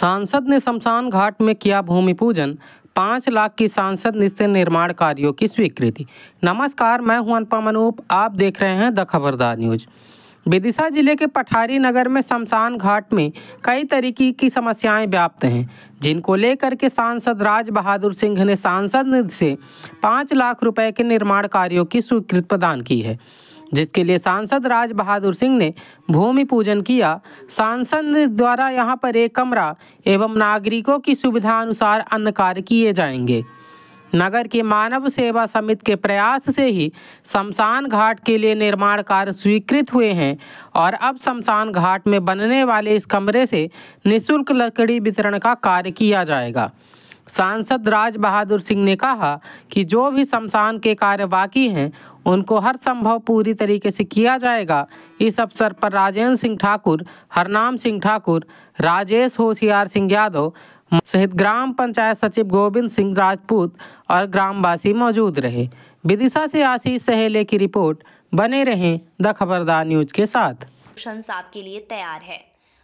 सांसद ने शमशान घाट में किया भूमि पूजन पाँच लाख की सांसद निश्चय निर्माण कार्यों की स्वीकृति नमस्कार मैं हूं अनुपम अनूप आप देख रहे हैं द खबरदार न्यूज विदिशा जिले के पठारी नगर में शमशान घाट में कई तरीके की समस्याएं व्याप्त हैं जिनको लेकर के सांसद राज बहादुर सिंह ने सांसद से पाँच लाख रुपए के निर्माण कार्यों की स्वीकृति प्रदान की है जिसके लिए सांसद राज बहादुर सिंह ने भूमि पूजन किया सांसद द्वारा यहाँ पर एक कमरा एवं नागरिकों की सुविधा अनुसार अन्य कार्य किए जाएंगे नगर की मानव सेवा समिति के प्रयास से ही शमशान घाट के लिए निर्माण कार्य स्वीकृत हुए हैं और अब शमशान घाट में बनने वाले इस कमरे से निशुल्क लकड़ी वितरण का कार्य किया जाएगा सांसद राज बहादुर सिंह ने कहा कि जो भी शमशान के कार्य बाकी हैं उनको हर संभव पूरी तरीके से किया जाएगा इस अवसर पर राजेंद्र सिंह ठाकुर हरनाम सिंह ठाकुर राजेश होशियार सिंह यादव सहित ग्राम पंचायत सचिव गोविंद सिंह राजपूत और ग्रामवासी मौजूद रहे विदिशा से आशीष सहेले की रिपोर्ट बने रहें द खबरदार न्यूज के साथ आपके लिए तैयार है